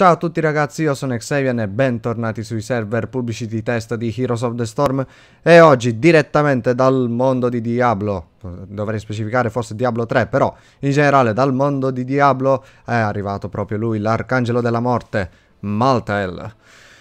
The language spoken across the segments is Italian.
Ciao a tutti ragazzi, io sono Xavian e bentornati sui server pubblici di test di Heroes of the Storm e oggi direttamente dal mondo di Diablo, dovrei specificare forse Diablo 3, però in generale dal mondo di Diablo è arrivato proprio lui, l'arcangelo della morte, Maltael.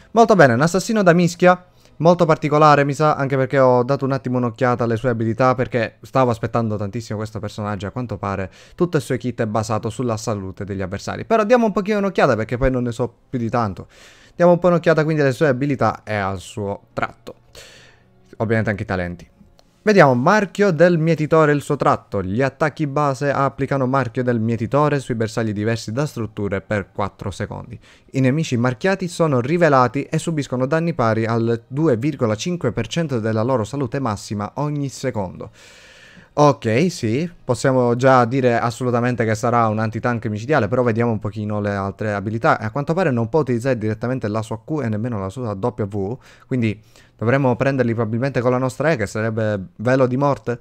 Molto bene, un assassino da mischia Molto particolare mi sa anche perché ho dato un attimo un'occhiata alle sue abilità perché stavo aspettando tantissimo questo personaggio a quanto pare tutto il suo kit è basato sulla salute degli avversari però diamo un pochino un'occhiata perché poi non ne so più di tanto diamo un po' un'occhiata quindi alle sue abilità e al suo tratto ovviamente anche i talenti Vediamo, marchio del mietitore e il suo tratto. Gli attacchi base applicano marchio del mietitore sui bersagli diversi da strutture per 4 secondi. I nemici marchiati sono rivelati e subiscono danni pari al 2,5% della loro salute massima ogni secondo. Ok, sì, possiamo già dire assolutamente che sarà un antitank micidiale, però vediamo un pochino le altre abilità. A quanto pare non può utilizzare direttamente la sua Q e nemmeno la sua W, quindi dovremmo prenderli probabilmente con la nostra E, che sarebbe velo di morte.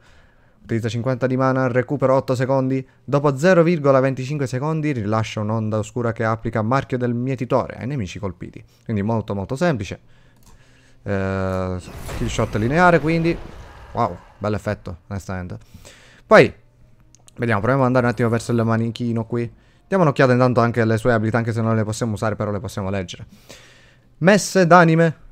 Utilizza 50 di mana, recupero 8 secondi, dopo 0,25 secondi rilascia un'onda oscura che applica marchio del mietitore ai nemici colpiti. Quindi molto molto semplice. Eh, kill shot lineare quindi wow, bello effetto, onestamente. Poi, vediamo, proviamo ad andare un attimo verso il manichino qui. Diamo un'occhiata intanto anche alle sue abilità, anche se non le possiamo usare, però le possiamo leggere. Messe d'anime.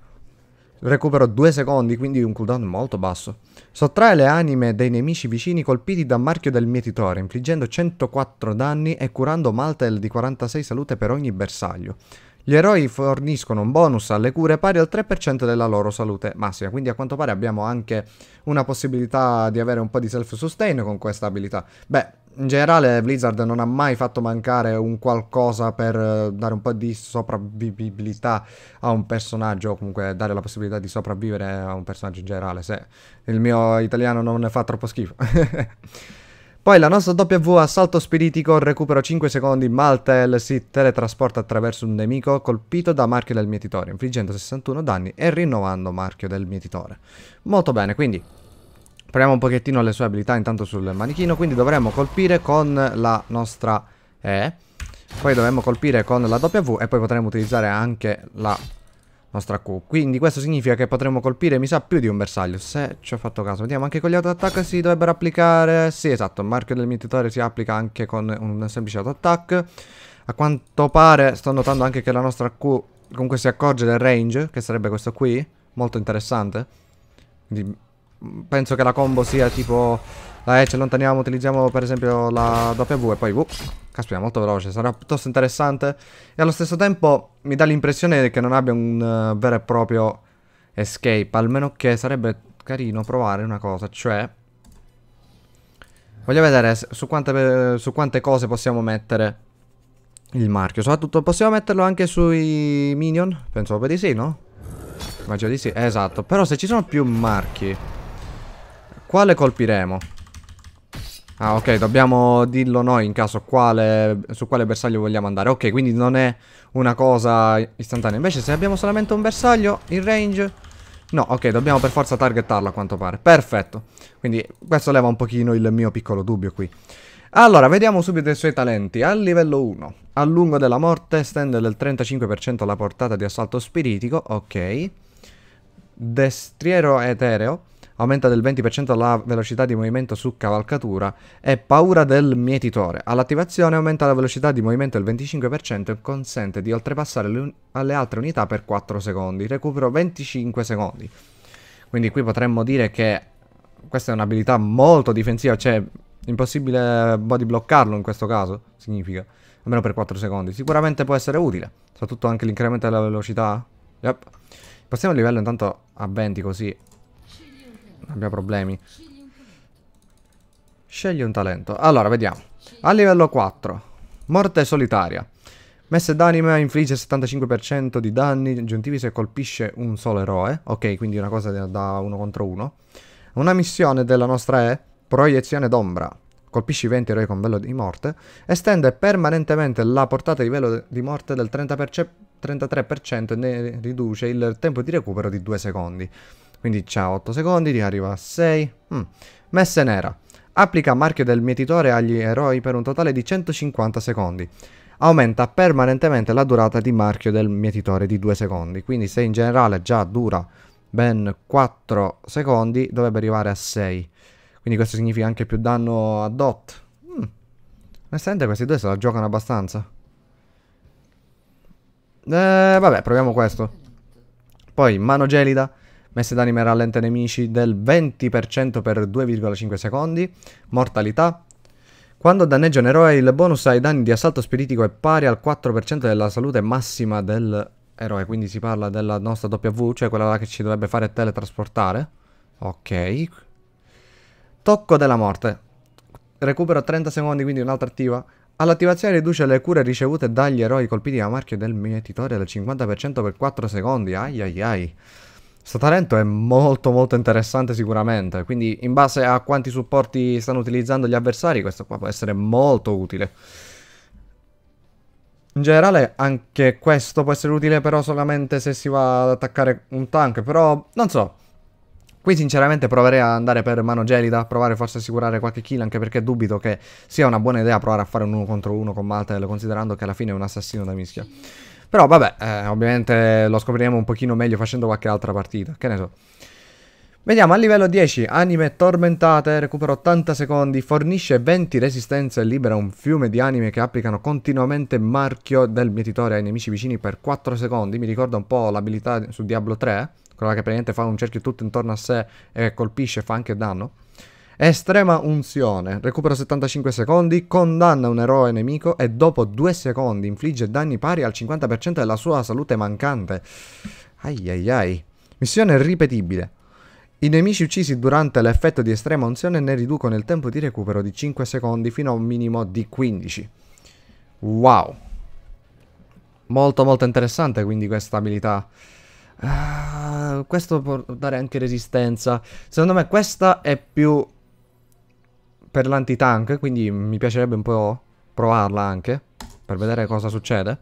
Recupero 2 secondi, quindi un cooldown molto basso. Sottrae le anime dei nemici vicini colpiti da marchio del mietitore, infliggendo 104 danni e curando Maltel di 46 salute per ogni bersaglio. Gli eroi forniscono un bonus alle cure pari al 3% della loro salute massima, quindi a quanto pare abbiamo anche una possibilità di avere un po' di self-sustain con questa abilità. Beh, in generale Blizzard non ha mai fatto mancare un qualcosa per eh, dare un po' di sopravvivibilità a un personaggio, o comunque dare la possibilità di sopravvivere a un personaggio in generale, se il mio italiano non ne fa troppo schifo. Poi la nostra W assalto spiritico, recupero 5 secondi, Maltel si teletrasporta attraverso un nemico colpito da marchio del mietitore, infliggendo 61 danni e rinnovando marchio del mietitore. Molto bene, quindi proviamo un pochettino le sue abilità intanto sul manichino, quindi dovremmo colpire con la nostra E, poi dovremmo colpire con la W e poi potremo utilizzare anche la nostra Q. Quindi questo significa che potremmo colpire, mi sa, più di un bersaglio, se ci ho fatto caso. Vediamo, anche con gli auto-attack si dovrebbero applicare... Sì, esatto, il marchio del mietitore si applica anche con un semplice auto-attack. A quanto pare sto notando anche che la nostra Q comunque si accorge del range, che sarebbe questo qui. Molto interessante. Quindi penso che la combo sia tipo dai, ci allontaniamo, utilizziamo per esempio la W e poi V. Uh, caspita, molto veloce, sarà piuttosto interessante. E allo stesso tempo mi dà l'impressione che non abbia un uh, vero e proprio escape, almeno che sarebbe carino provare una cosa, cioè... Voglio vedere su quante, eh, su quante cose possiamo mettere il marchio. Soprattutto possiamo metterlo anche sui minion? Penso proprio di sì, no? Immagino di sì, esatto. Però se ci sono più marchi, quale colpiremo? Ah ok, dobbiamo dirlo noi in caso quale, su quale bersaglio vogliamo andare. Ok, quindi non è una cosa istantanea. Invece se abbiamo solamente un bersaglio in range... No, ok, dobbiamo per forza targettarlo a quanto pare. Perfetto. Quindi questo leva un pochino il mio piccolo dubbio qui. Allora, vediamo subito i suoi talenti. Al livello 1, a lungo della morte, stende del 35% la portata di assalto spiritico. Ok. Destriero etereo aumenta del 20% la velocità di movimento su cavalcatura e paura del mietitore. All'attivazione aumenta la velocità di movimento del 25% e consente di oltrepassare le, alle altre unità per 4 secondi, recupero 25 secondi. Quindi qui potremmo dire che questa è un'abilità molto difensiva, cioè impossibile body bloccarlo in questo caso, significa, almeno per 4 secondi. Sicuramente può essere utile, soprattutto anche l'incremento della velocità. Yep. Passiamo il livello intanto a 20 così abbiamo problemi. Scegli un talento. Allora, vediamo. A livello 4. Morte solitaria. Messe d'anima infligge 75% di danni aggiuntivi se colpisce un solo eroe. Ok, quindi una cosa da uno contro uno. Una missione della nostra E. Proiezione d'ombra. Colpisci 20 eroi con velo di morte. Estende permanentemente la portata di velo di morte del 30%, 33% e ne riduce il tempo di recupero di 2 secondi. Quindi c'ha 8 secondi, ti arriva a 6. Mm. Messe nera. Applica marchio del mietitore agli eroi per un totale di 150 secondi. Aumenta permanentemente la durata di marchio del mietitore di 2 secondi. Quindi se in generale già dura ben 4 secondi, dovrebbe arrivare a 6. Quindi questo significa anche più danno a Dot. Mm. Onestamente questi due se la giocano abbastanza. Eh, vabbè, proviamo questo. Poi, mano gelida messe d'anima rallenta i nemici del 20% per 2,5 secondi, mortalità. Quando danneggia un eroe il bonus ai danni di assalto spiritico è pari al 4% della salute massima del eroe, quindi si parla della nostra W, cioè quella che ci dovrebbe fare teletrasportare. Ok. Tocco della morte. Recupero 30 secondi, quindi un'altra attiva. All'attivazione riduce le cure ricevute dagli eroi colpiti da marchio del mietitore del 50% per 4 secondi. Ai ai ai. Sto talento è molto molto interessante sicuramente, quindi in base a quanti supporti stanno utilizzando gli avversari questo qua può essere molto utile. In generale anche questo può essere utile però solamente se si va ad attaccare un tank, però non so. Qui sinceramente proverei ad andare per mano gelida, provare forse a assicurare qualche kill, anche perché dubito che sia una buona idea provare a fare un 1 contro 1 con Maltel, considerando che alla fine è un assassino da mischia. Però vabbè, eh, ovviamente lo scopriremo un pochino meglio facendo qualche altra partita, che ne so. Vediamo, a livello 10, anime tormentate, recupera 80 secondi, fornisce 20 resistenze e libera un fiume di anime che applicano continuamente marchio del mietitore ai nemici vicini per 4 secondi. Mi ricorda un po' l'abilità su Diablo 3, quella che praticamente fa un cerchio tutto intorno a sé e colpisce, e fa anche danno. Estrema unzione, recupera 75 secondi, condanna un eroe nemico e dopo 2 secondi infligge danni pari al 50% della sua salute mancante. Ai ai ai. Missione ripetibile. I nemici uccisi durante l'effetto di estrema unzione ne riducono il tempo di recupero di 5 secondi fino a un minimo di 15. Wow. Molto molto interessante quindi questa abilità. Uh, questo può dare anche resistenza. Secondo me questa è più per l'antitank, quindi mi piacerebbe un po' provarla anche, per vedere cosa succede.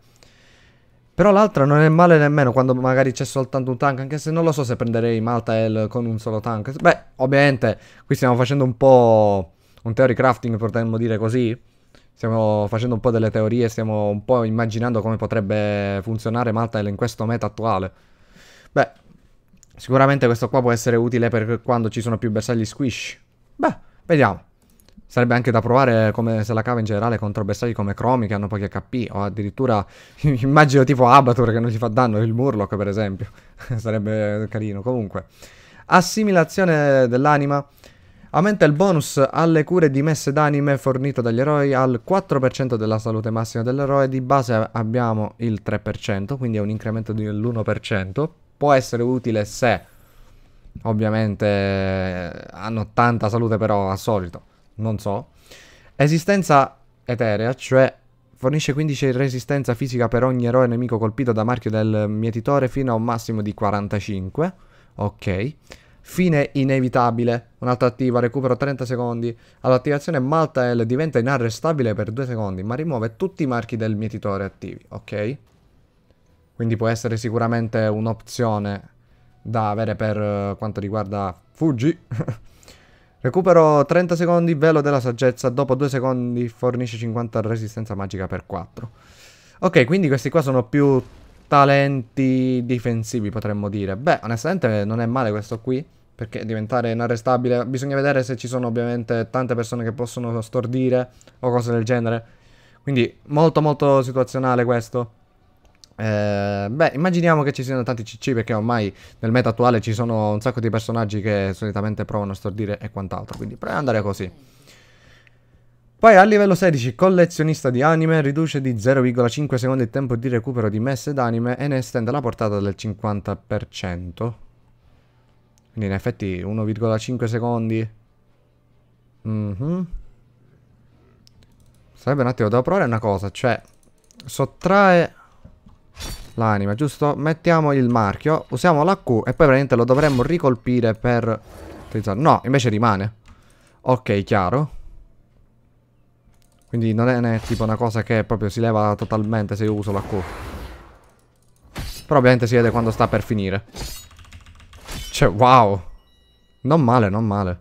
Però l'altra non è male nemmeno quando magari c'è soltanto un tank, anche se non lo so se prenderei Maltael con un solo tank. Beh, ovviamente, qui stiamo facendo un po' un theory crafting, potremmo dire così. Stiamo facendo un po' delle teorie, stiamo un po' immaginando come potrebbe funzionare Maltael in questo meta attuale. Beh, sicuramente questo qua può essere utile per quando ci sono più bersagli squish. Beh, vediamo. Sarebbe anche da provare come se la cava in generale contro bersagli come Cromi che hanno pochi HP o addirittura immagino tipo Abatur che non gli fa danno, il Murloc per esempio. Sarebbe carino. Comunque, assimilazione dell'anima. Aumenta il bonus alle cure di messe d'anime fornito dagli eroi al 4% della salute massima dell'eroe. Di base abbiamo il 3%, quindi è un incremento dell'1%. Può essere utile se ovviamente hanno tanta salute però al solito non so. Esistenza eterea, cioè fornisce 15 resistenza fisica per ogni eroe nemico colpito da marchio del mietitore fino a un massimo di 45. Ok. Fine inevitabile, un'altra attiva, recupero 30 secondi. All'attivazione Malta L diventa inarrestabile per 2 secondi, ma rimuove tutti i marchi del mietitore attivi, ok? Quindi può essere sicuramente un'opzione da avere per uh, quanto riguarda Fuji. Recupero 30 secondi, velo della saggezza, dopo 2 secondi fornisce 50 resistenza magica per 4. Ok, quindi questi qua sono più talenti difensivi, potremmo dire. Beh, onestamente non è male questo qui, perché diventare inarrestabile... Bisogna vedere se ci sono ovviamente tante persone che possono stordire o cose del genere. Quindi molto molto situazionale questo. Eh, beh, immaginiamo che ci siano tanti CC perché ormai nel meta attuale ci sono un sacco di personaggi che solitamente provano a stordire e quant'altro, quindi prova andare così. Poi a livello 16, collezionista di anime, riduce di 0,5 secondi il tempo di recupero di messe d'anime e ne estende la portata del 50%. Quindi in effetti 1,5 secondi. Mm -hmm. Sarebbe un attimo, devo provare una cosa, cioè sottrae l'anima, giusto? Mettiamo il marchio, usiamo la Q e poi praticamente lo dovremmo ricolpire per No, invece rimane. Ok, chiaro. Quindi non è, non è tipo una cosa che proprio si leva totalmente se io uso la Q. Però ovviamente si vede quando sta per finire. Cioè, wow. Non male, non male.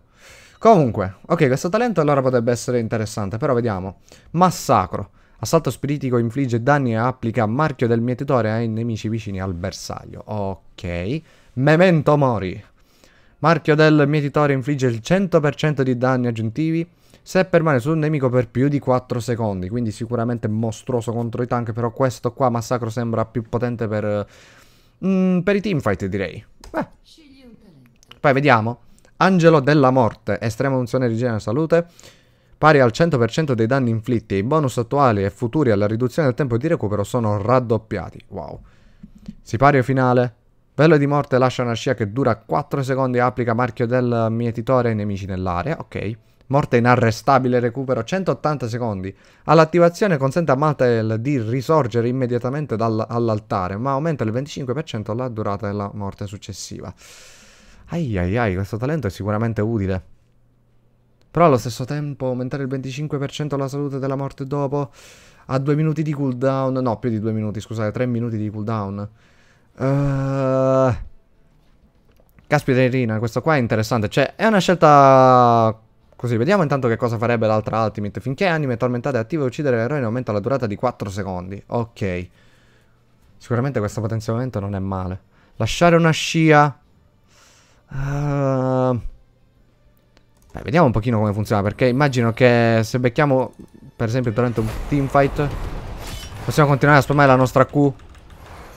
Comunque, ok, questo talento allora potrebbe essere interessante, però vediamo. Massacro. Assalto spiritico infligge danni e applica marchio del mietitore ai nemici vicini al bersaglio. Ok. Memento mori. Marchio del mietitore infligge il 100% di danni aggiuntivi se permane sul nemico per più di 4 secondi. Quindi sicuramente mostruoso contro i tank, però questo qua massacro sembra più potente per... Mm, per i teamfight direi. Beh. Poi vediamo. Angelo della morte, estrema unzione e rigena salute pari al 100% dei danni inflitti e i bonus attuali e futuri alla riduzione del tempo di recupero sono raddoppiati. Wow. Sipario finale. Velo di morte lascia una scia che dura 4 secondi e applica marchio del mietitore ai nemici nell'area. Ok. Morte inarrestabile, recupero 180 secondi. All'attivazione consente a Maltael di risorgere immediatamente all'altare, ma aumenta il 25% la durata della morte successiva. Ai ai ai, questo talento è sicuramente utile. Però allo stesso tempo aumentare il 25% la salute della morte dopo a 2 minuti di cooldown. No, più di 2 minuti, scusate, 3 minuti di cooldown. Uh... Caspita Irina, questo qua è interessante. Cioè, è una scelta... Così, vediamo intanto che cosa farebbe l'altra Ultimate. Finché anime tormentate attive, uccidere l'eroe aumenta la durata di 4 secondi. Ok. Sicuramente questo potenziamento non è male. Lasciare una scia... Uh... Beh, vediamo un pochino come funziona, perché immagino che se becchiamo, per esempio, durante un teamfight, possiamo continuare a spammare la nostra Q.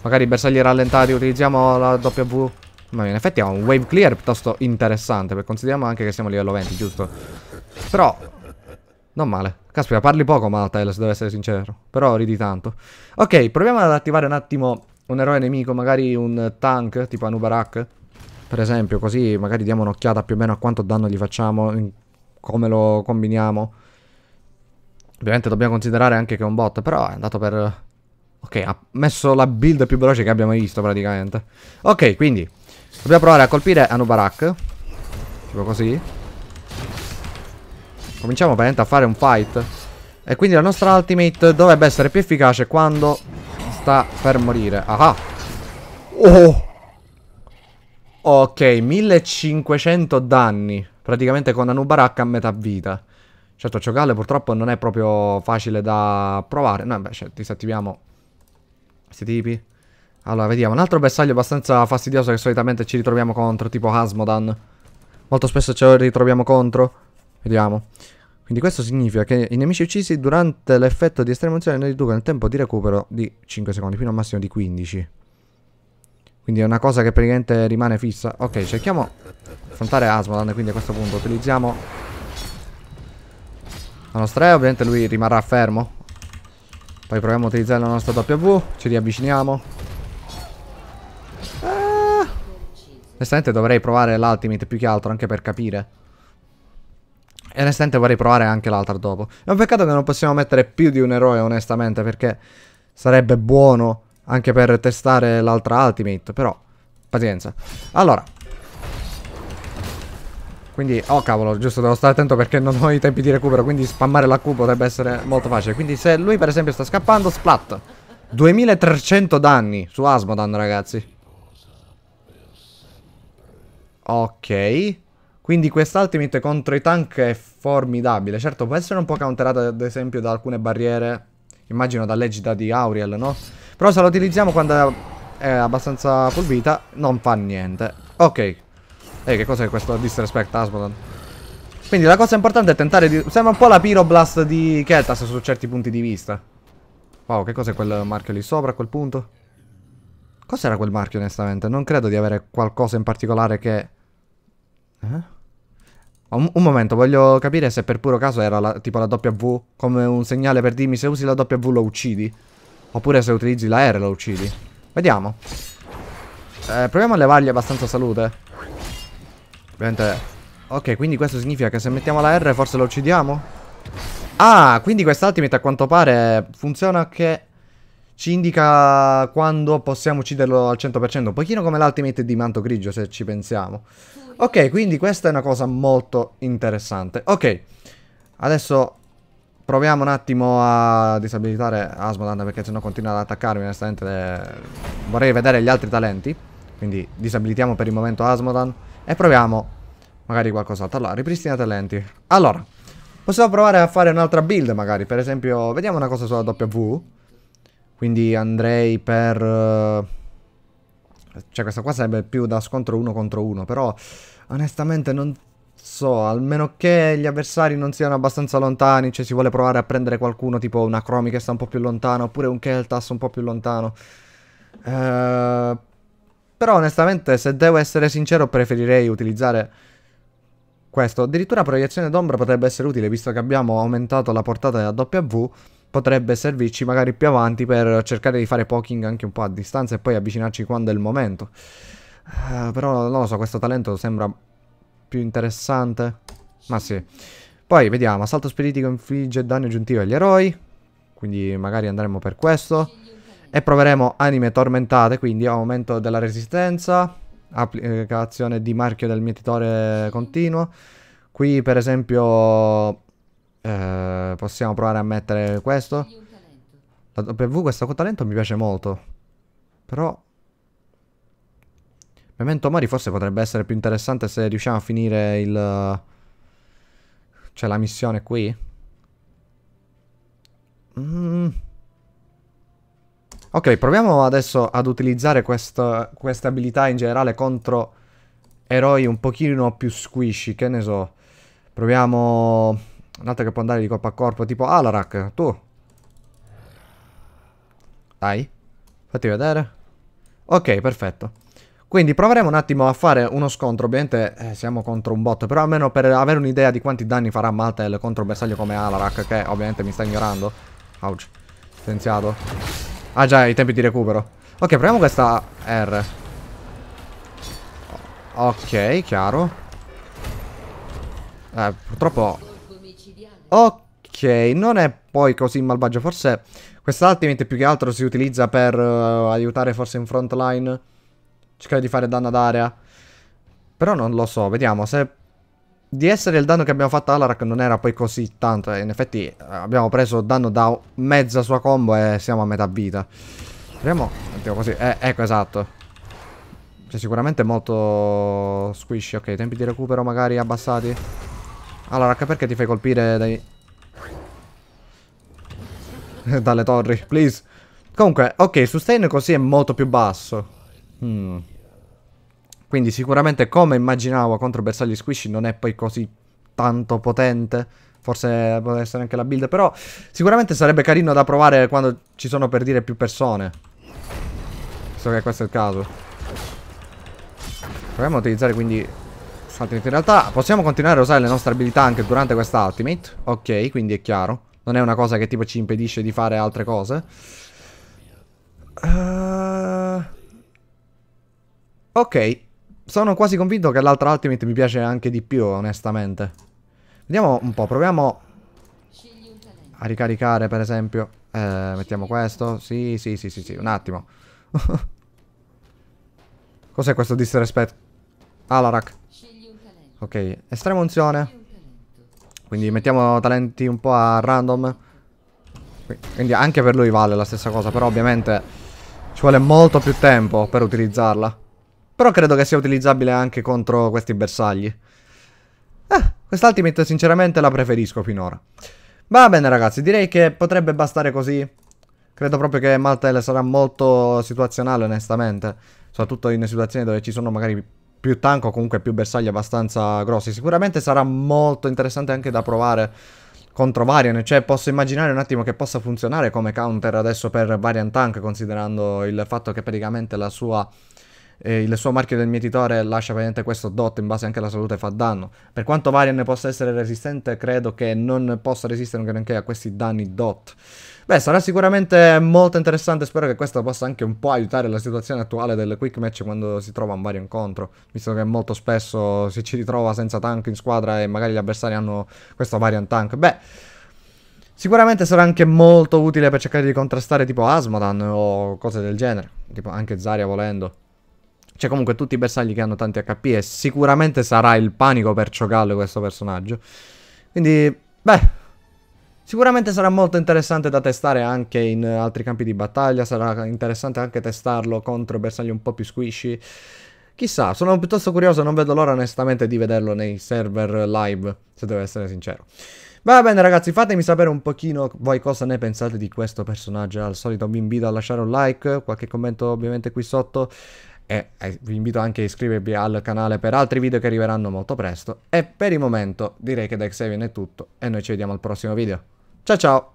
Magari bersagli rallentati, utilizziamo la W. Ma in effetti è un wave clear piuttosto interessante, perché consideriamo anche che siamo a livello 20, giusto? Però, non male. Caspita, parli poco Maltail, se devo essere sincero. Però ridi tanto. Ok, proviamo ad attivare un attimo un eroe nemico, magari un tank, tipo Anubarak per esempio, così magari diamo un'occhiata più o meno a quanto danno gli facciamo, come lo combiniamo. Ovviamente dobbiamo considerare anche che è un bot, però è andato per... Ok, ha messo la build più veloce che abbiamo mai visto praticamente. Ok, quindi dobbiamo provare a colpire Anubarak. Tipo così. Cominciamo praticamente a fare un fight. E quindi la nostra ultimate dovrebbe essere più efficace quando sta per morire. Ah! Oh! Ok, 1500 danni. Praticamente con Anubarak a metà vita. Certo, Ciocale purtroppo non è proprio facile da provare. No, beh, cioè, disattiviamo questi tipi. Allora, vediamo. Un altro bersaglio abbastanza fastidioso che solitamente ci ritroviamo contro, tipo Asmodan. Molto spesso ce lo ritroviamo contro. Vediamo. Quindi questo significa che i nemici uccisi durante l'effetto di estrema unzione ne riducono il tempo di recupero di 5 secondi, fino a un massimo di 15. Quindi è una cosa che praticamente rimane fissa. Ok, cerchiamo di affrontare Asmodan, quindi a questo punto utilizziamo la nostra E, ovviamente lui rimarrà fermo. Poi proviamo a utilizzare la nostra W, ci riavviciniamo. Ah! Onestamente dovrei provare l'ultimate più che altro, anche per capire. E onestamente vorrei provare anche l'altra dopo. È un peccato che non possiamo mettere più di un eroe, onestamente, perché sarebbe buono anche per testare l'altra Ultimate, però pazienza. Allora. Quindi, oh cavolo, giusto, devo stare attento perché non ho i tempi di recupero, quindi spammare la Q potrebbe essere molto facile. Quindi se lui per esempio sta scappando, splat. 2300 danni su Asmodan, ragazzi. Ok. Quindi quest'ultimate contro i tank è formidabile. Certo, può essere un po' counterata ad esempio da alcune barriere. Immagino dall'egida di Auriel, no? Però se la utilizziamo quando è abbastanza colpita, non fa niente. Ok. E che cos'è questo disrespect, Asmodan? Quindi la cosa importante è tentare di... Sembra un po' la Pyroblast di Keltas su certi punti di vista. Wow, che cos'è quel marchio lì sopra a quel punto? Cos'era quel marchio, onestamente? Non credo di avere qualcosa in particolare che... Eh? Un, un, momento, voglio capire se per puro caso era la, tipo la W come un segnale per dirmi se usi la W lo uccidi. Oppure se utilizzi l'aereo lo uccidi. Vediamo. Eh, proviamo a levargli abbastanza salute. Ovviamente... Ok, quindi questo significa che se mettiamo la R forse lo uccidiamo? Ah, quindi quest'ultimate a quanto pare funziona che ci indica quando possiamo ucciderlo al 100%. Un pochino come l'ultimate di Manto Grigio, se ci pensiamo. Ok, quindi questa è una cosa molto interessante. Ok, adesso Proviamo un attimo a disabilitare Asmodan perché sennò continua ad attaccarmi, onestamente le... vorrei vedere gli altri talenti. Quindi disabilitiamo per il momento Asmodan e proviamo magari qualcos'altro. Allora, ripristina talenti. Allora, possiamo provare a fare un'altra build magari, per esempio, vediamo una cosa sulla W. Quindi andrei per... Eh, cioè questa qua sarebbe più da scontro uno contro uno però onestamente non so, almeno che gli avversari non siano abbastanza lontani, cioè si vuole provare a prendere qualcuno tipo una Chromie che sta un po' più lontano, oppure un Keltas un po' più lontano. Eh, però onestamente, se devo essere sincero, preferirei utilizzare questo. Addirittura proiezione d'ombra potrebbe essere utile, visto che abbiamo aumentato la portata della W, potrebbe servirci magari più avanti per cercare di fare poking anche un po' a distanza e poi avvicinarci quando è il momento. Eh, però non lo so, questo talento sembra più interessante? Ma sì. Poi vediamo, assalto spiritico infligge danni aggiuntivi agli eroi, quindi magari andremo per questo. E proveremo anime tormentate, quindi aumento della resistenza, applicazione di marchio del mietitore continuo. Qui per esempio eh, possiamo provare a mettere questo. La W, questo talento mi piace molto. Però Memento Mori forse potrebbe essere più interessante se riusciamo a finire il... Cioè la missione qui? Mm. Ok, proviamo adesso ad utilizzare questa quest abilità in generale contro eroi un pochino più squishy, che ne so. Proviamo... Un altro che può andare di corpo a corpo, tipo Alarak, tu. Dai, fatti vedere. Ok, perfetto. Quindi proveremo un attimo a fare uno scontro, ovviamente eh, siamo contro un bot, però almeno per avere un'idea di quanti danni farà Maltel contro un bersaglio come Alarak, che ovviamente mi sta ignorando. Ouch, silenziato. Ah già, i tempi di recupero. Ok, proviamo questa R. Ok, chiaro. Eh, purtroppo... Ok, non è poi così malvagio, forse questa ultimate più che altro si utilizza per uh, aiutare forse in frontline... Cercare di fare danno ad area. Però non lo so, vediamo se... Di essere il danno che abbiamo fatto a Alarak non era poi così tanto. Eh, in effetti eh, abbiamo preso danno da mezza sua combo e siamo a metà vita. Proviamo... Andiamo così. Eh, ecco, esatto. Cioè sicuramente molto squishy. Ok, tempi di recupero magari abbassati. Allora, perché ti fai colpire dai... dalle torri? Please. Comunque, ok, sustain così è molto più basso. Mm. Quindi sicuramente come immaginavo contro bersagli squishy non è poi così tanto potente. Forse può essere anche la build, però sicuramente sarebbe carino da provare quando ci sono per dire più persone. Visto che questo è il caso. Proviamo a utilizzare quindi Ultimate. In realtà possiamo continuare a usare le nostre abilità anche durante questa Ultimate. Ok, quindi è chiaro. Non è una cosa che tipo ci impedisce di fare altre cose. Ehm... Uh... Ok, sono quasi convinto che l'altra Ultimate mi piace anche di più, onestamente. Vediamo un po', proviamo a ricaricare, per esempio. Eh, mettiamo questo. Sì, sì, sì, sì, sì, un attimo. Cos'è questo disrespect? Alarak. Ok, estrema unzione. Quindi mettiamo talenti un po' a random. Quindi anche per lui vale la stessa cosa, però ovviamente ci vuole molto più tempo per utilizzarla. Però credo che sia utilizzabile anche contro questi bersagli. Eh, quest'ultimate sinceramente la preferisco finora. Va bene ragazzi, direi che potrebbe bastare così. Credo proprio che Maltel sarà molto situazionale onestamente. Soprattutto in situazioni dove ci sono magari più tank o comunque più bersagli abbastanza grossi. Sicuramente sarà molto interessante anche da provare contro Varian, cioè posso immaginare un attimo che possa funzionare come counter adesso per Varian Tank, considerando il fatto che praticamente la sua eh, il suo marchio del mietitore lascia praticamente questo dot in base anche alla salute fa danno. Per quanto Varian possa essere resistente, credo che non possa resistere neanche a questi danni dot. Beh, sarà sicuramente molto interessante, spero che questo possa anche un po' aiutare la situazione attuale del quick match quando si trova un vario incontro, visto che molto spesso si ci ritrova senza tank in squadra e magari gli avversari hanno questo variant tank. Beh, sicuramente sarà anche molto utile per cercare di contrastare tipo Asmodan o cose del genere, tipo anche Zarya volendo. Cioè comunque tutti i bersagli che hanno tanti HP e sicuramente sarà il panico per Ciocallo questo personaggio. Quindi, beh, sicuramente sarà molto interessante da testare anche in altri campi di battaglia, sarà interessante anche testarlo contro bersagli un po' più squishy. Chissà, sono piuttosto curioso, non vedo l'ora onestamente di vederlo nei server live, se devo essere sincero. Va bene ragazzi, fatemi sapere un pochino voi cosa ne pensate di questo personaggio. Al solito vi invito a lasciare un like, qualche commento ovviamente qui sotto e eh, vi invito anche a iscrivervi al canale per altri video che arriveranno molto presto e per il momento direi che da Xavier è tutto e noi ci vediamo al prossimo video. Ciao ciao!